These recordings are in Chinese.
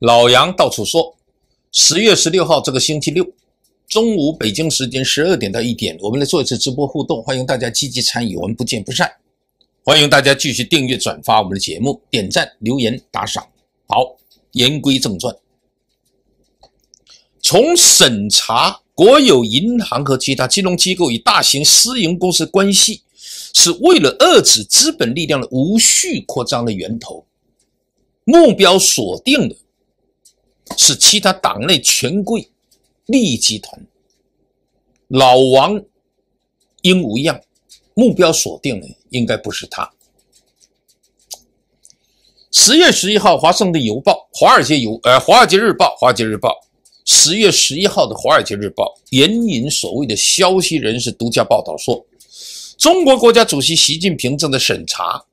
老杨到处说，十月十六号这个星期六，中午北京时间十二点到一点，我们来做一次直播互动，欢迎大家积极参与，我们不见不散。欢迎大家继续订阅、转发我们的节目，点赞、留言、打赏。好，言归正传，从审查国有银行和其他金融机构与大型私营公司关系，是为了遏制资本力量的无序扩张的源头，目标锁定的。是其他党内权贵、利益集团。老王应无恙，目标锁定的应该不是他。十月十一号，《华盛顿邮报》、《华尔街邮》呃，《华尔街日报》、《华尔街日报》十月十一号的《华尔街日报》援引所谓的消息人士独家报道说，中国国家主席习近平正在审查。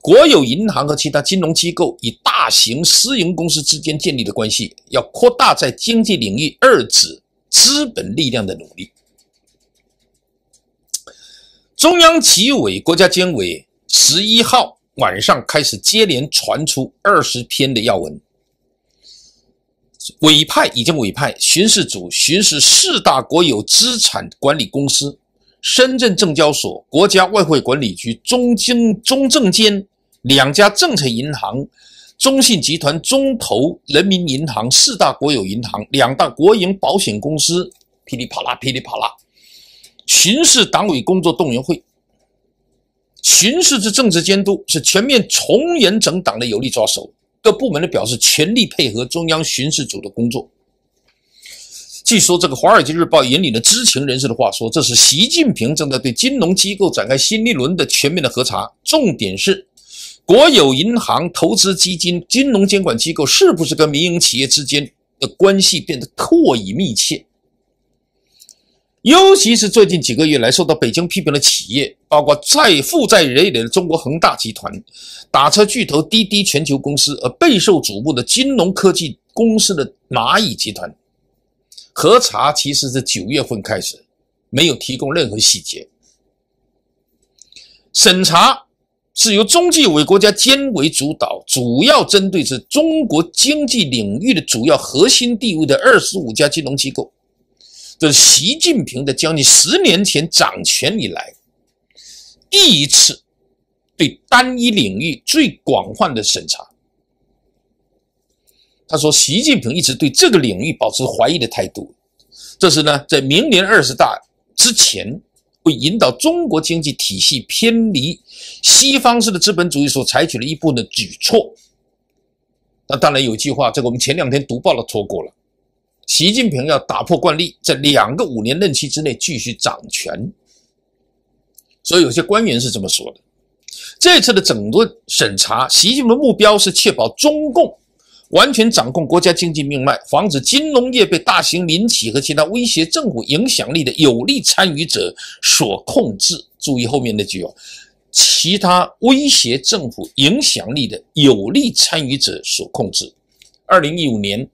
国有银行和其他金融机构与大型私营公司之间建立的关系，要扩大在经济领域二指资本力量的努力。中央纪委国家监委十一号晚上开始接连传出二十篇的要闻，委派已经委派巡视组巡视四大国有资产管理公司、深圳证交所、国家外汇管理局、中经中证监。两家政策银行，中信集团、中投、人民银行，四大国有银行、两大国营保险公司，噼里啪啦，噼里啪啦，巡视党委工作动员会。巡视之政治监督是全面从严整党的有力抓手。各部门的表示全力配合中央巡视组的工作。据说这个《华尔街日报》引领的知情人士的话说，这是习近平正在对金融机构展开新一轮的全面的核查，重点是。国有银行、投资基金、金融监管机构是不是跟民营企业之间的关系变得过于密切？尤其是最近几个月来受到北京批评的企业，包括债负债累累的中国恒大集团、打车巨头滴滴全球公司，而备受瞩目的金融科技公司的蚂蚁集团，核查其实是九月份开始，没有提供任何细节审查。是由中纪委、国家监委主导，主要针对是中国经济领域的主要核心地位的二十五家金融机构。这是习近平的将近十年前掌权以来第一次对单一领域最广泛的审查。他说：“习近平一直对这个领域保持怀疑的态度。”这是呢，在明年二十大之前。会引导中国经济体系偏离西方式的资本主义所采取了一部分举措。那当然有句话，这个我们前两天读报了，错过了。习近平要打破惯例，在两个五年任期之内继续掌权，所以有些官员是这么说的。这次的整顿审查，习近平的目标是确保中共。完全掌控国家经济命脉，防止金融业被大型民企和其他威胁政府影响力的有力参与者所控制。注意后面那句哦，其他威胁政府影响力的有力参与者所控制。二零一五年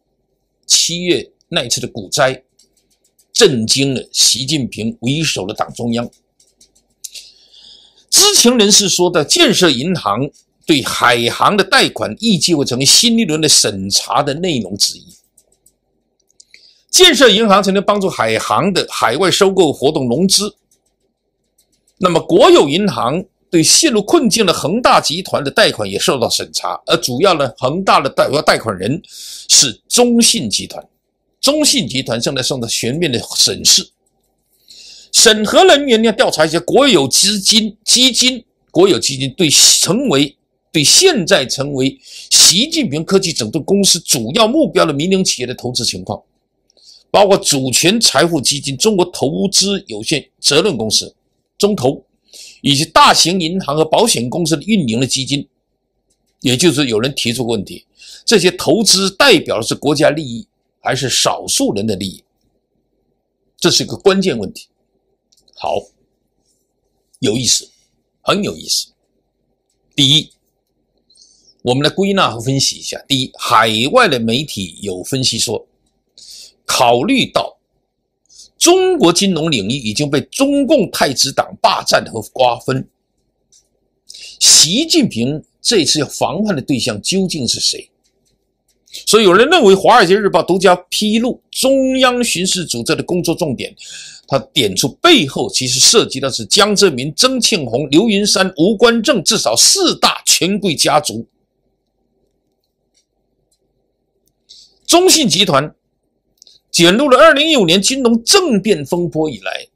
七月那次的股灾，震惊了习近平为首的党中央。知情人士说，的，建设银行。对海航的贷款预计会成为新一轮的审查的内容之一。建设银行曾经帮助海航的海外收购活动融资，那么国有银行对陷入困境的恒大集团的贷款也受到审查，而主要呢，恒大的主要贷款人是中信集团，中信集团正在受到全面的审视。审核人员要调查一些国有资金基金，国有基金对成为。对现在成为习近平科技整顿公司主要目标的民营企业的投资情况，包括主权财富基金、中国投资有限责任公司、中投，以及大型银行和保险公司的运营的基金，也就是有人提出问题：这些投资代表的是国家利益，还是少数人的利益？这是一个关键问题。好，有意思，很有意思。第一。我们来归纳和分析一下。第一，海外的媒体有分析说，考虑到中国金融领域已经被中共太子党霸占和瓜分，习近平这次要防范的对象究竟是谁？所以有人认为，《华尔街日报》独家披露中央巡视组这的工作重点，他点出背后其实涉及的是江泽民、曾庆红、刘云山、吴官正至少四大权贵家族。中信集团卷入了2015年金融政变风波以来，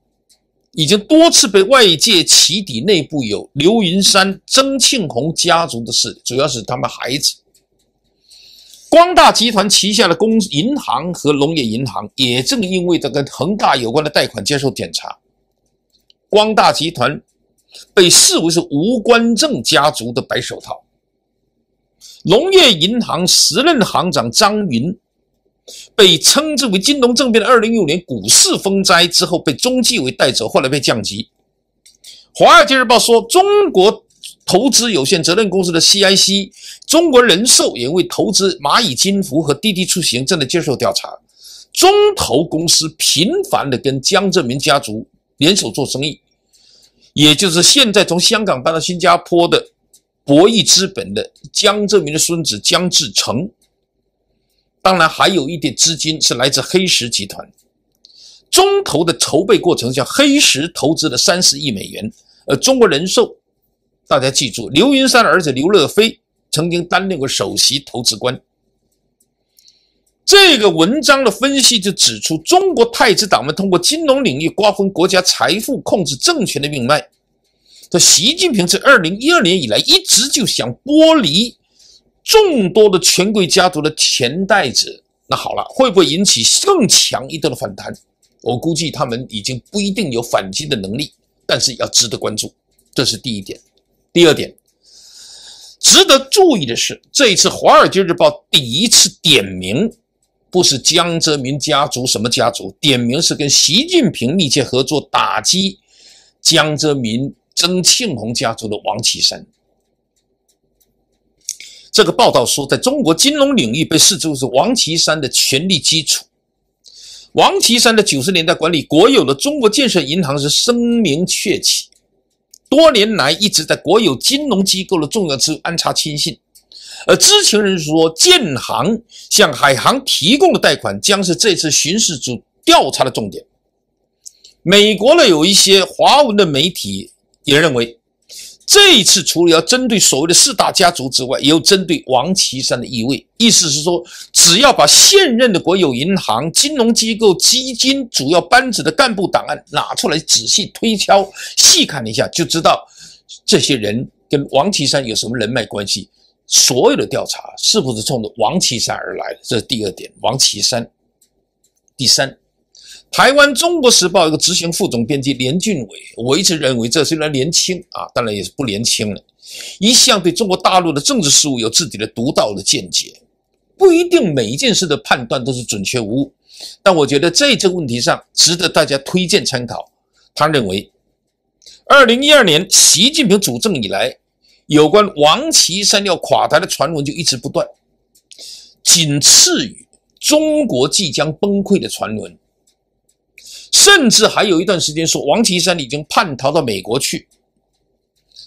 已经多次被外界起底，内部有刘云山、曾庆红家族的事，主要是他们孩子。光大集团旗下的工银行和农业银行也正因为这跟恒大有关的贷款接受检查，光大集团被视为是无官正家族的白手套。农业银行时任行长张云。被称之为金融政变的2015年股市风灾之后，被中纪委带走，后来被降级。《华尔街日报》说，中国投资有限责任公司的 CIC，中国人寿也为投资蚂蚁金服和滴滴出行正在接受调查。中投公司频繁的跟江泽民家族联手做生意，也就是现在从香港搬到新加坡的博弈资本的江泽民的孙子江志成。当然，还有一点资金是来自黑石集团。中投的筹备过程，叫黑石投资了三十亿美元。呃，中国人寿，大家记住，刘云山的儿子刘乐飞曾经担任过首席投资官。这个文章的分析就指出，中国太子党们通过金融领域瓜分国家财富，控制政权的命脉。这习近平自二零一二年以来一直就想剥离。众多的权贵家族的钱袋子，那好了，会不会引起更强一度的反弹？我估计他们已经不一定有反击的能力，但是要值得关注。这是第一点。第二点，值得注意的是，这一次《华尔街日报》第一次点名，不是江泽民家族什么家族，点名是跟习近平密切合作打击江泽民曾庆红家族的王岐山。这个报道说，在中国金融领域被视作是王岐山的权力基础。王岐山的九十年代管理国有的中国建设银行是声名鹊起，多年来一直在国有金融机构的重要之安插亲信。而知情人说，建行向海航提供的贷款将是这次巡视组调查的重点。美国呢，有一些华文的媒体也认为。这一次，除了要针对所谓的四大家族之外，也有针对王岐山的意味。意思是说，只要把现任的国有银行、金融机构、基金主要班子的干部档案拿出来仔细推敲、细看一下，就知道这些人跟王岐山有什么人脉关系。所有的调查是不是冲着王岐山而来的？这是第二点。王岐山，第三。台湾《中国时报》一个执行副总编辑连俊伟，我一直认为，这虽然年轻啊，当然也是不年轻了，一向对中国大陆的政治事务有自己的独到的见解，不一定每一件事的判断都是准确无误，但我觉得在这个问题上值得大家推荐参考。他认为，二零一二年习近平主政以来，有关王岐山要垮台的传闻就一直不断，仅次于中国即将崩溃的传闻。甚至还有一段时间说王岐山已经叛逃到美国去。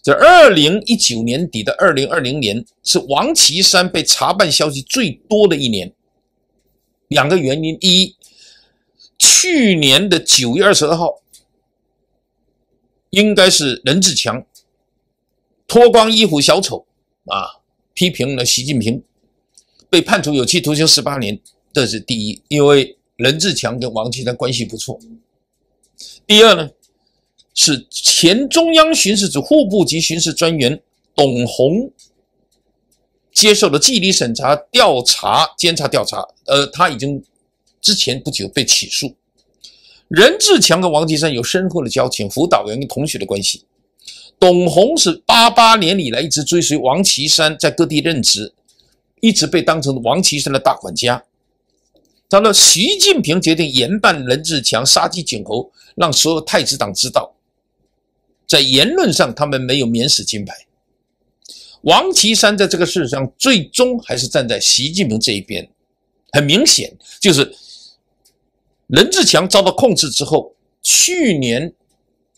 这二零一九年底的二零二零年是王岐山被查办消息最多的一年。两个原因，第一，去年的九月二十二号，应该是任志强脱光衣服小丑啊批评了习近平，被判处有期徒刑十八年，这是第一，因为。任志强跟王岐山关系不错。第二呢，是前中央巡视组户部级巡视专员董洪接受了纪律审查、调查、监察调查。呃，他已经之前不久被起诉。任志强跟王岐山有深厚的交情，辅导员跟同学的关系。董洪是八八年以来一直追随王岐山在各地任职，一直被当成王岐山的大管家。他说：“习近平决定严办任志强，杀鸡儆猴，让所有太子党知道，在言论上他们没有免死金牌。”王岐山在这个事上最终还是站在习近平这一边，很明显就是任志强遭到控制之后，去年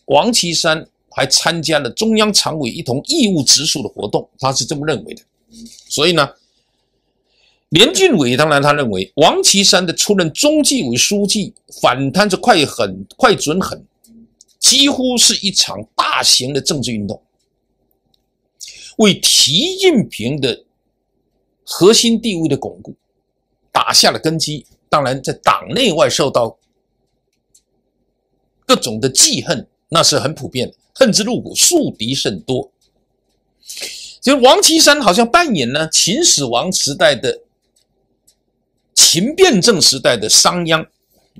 王岐山还参加了中央常委一同义务植树的活动，他是这么认为的。所以呢？连俊伟当然，他认为王岐山的出任中纪委书记，反贪是快、狠、快、准、狠，几乎是一场大型的政治运动，为习近平的核心地位的巩固打下了根基。当然，在党内外受到各种的记恨，那是很普遍，恨之入骨，树敌甚多。就王岐山好像扮演了秦始皇时代的。秦变政时代的商鞅，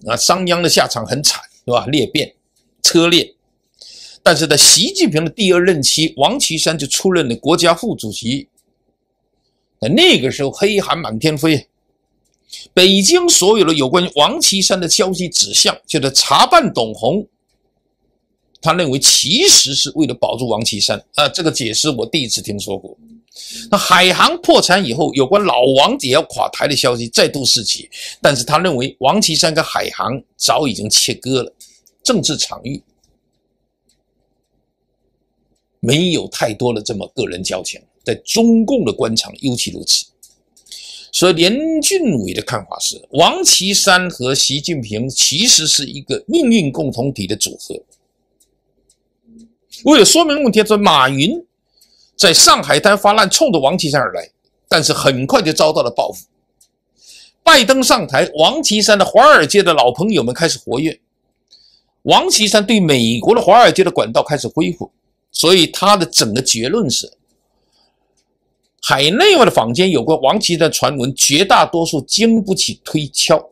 啊，商鞅的下场很惨，是吧？裂变、车裂。但是在习近平的第二任期，王岐山就出任了国家副主席。那个时候，黑寒满天飞，北京所有的有关于王岐山的消息指向就是查办董洪。他认为其实是为了保住王岐山啊，这个解释我第一次听说过。那海航破产以后，有关老王也要垮台的消息再度四起。但是他认为王岐山跟海航早已经切割了，政治场域没有太多的这么个人交情，在中共的官场尤其如此。所以，连俊伟的看法是，王岐山和习近平其实是一个命运共同体的组合。为了说明问题，说马云。在上海滩发难，冲着王岐山而来，但是很快就遭到了报复。拜登上台，王岐山的华尔街的老朋友们开始活跃，王岐山对美国的华尔街的管道开始恢复，所以他的整个结论是：海内外的坊间有关王岐山传闻，绝大多数经不起推敲。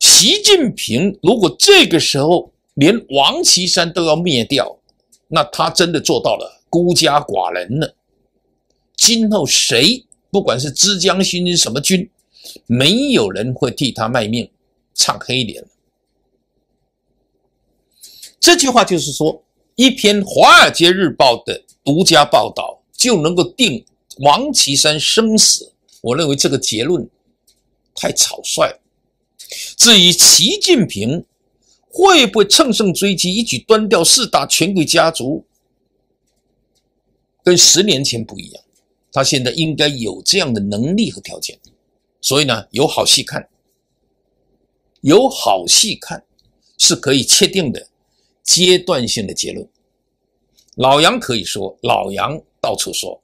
习近平如果这个时候连王岐山都要灭掉，那他真的做到了。孤家寡人了，今后谁不管是知江军什么军，没有人会替他卖命、唱黑脸。这句话就是说，一篇《华尔街日报》的独家报道就能够定王岐山生死，我认为这个结论太草率。至于习近平会不会乘胜追击，一举端掉四大权贵家族？跟十年前不一样，他现在应该有这样的能力和条件，所以呢，有好戏看，有好戏看，是可以确定的，阶段性的结论。老杨可以说，老杨到处说。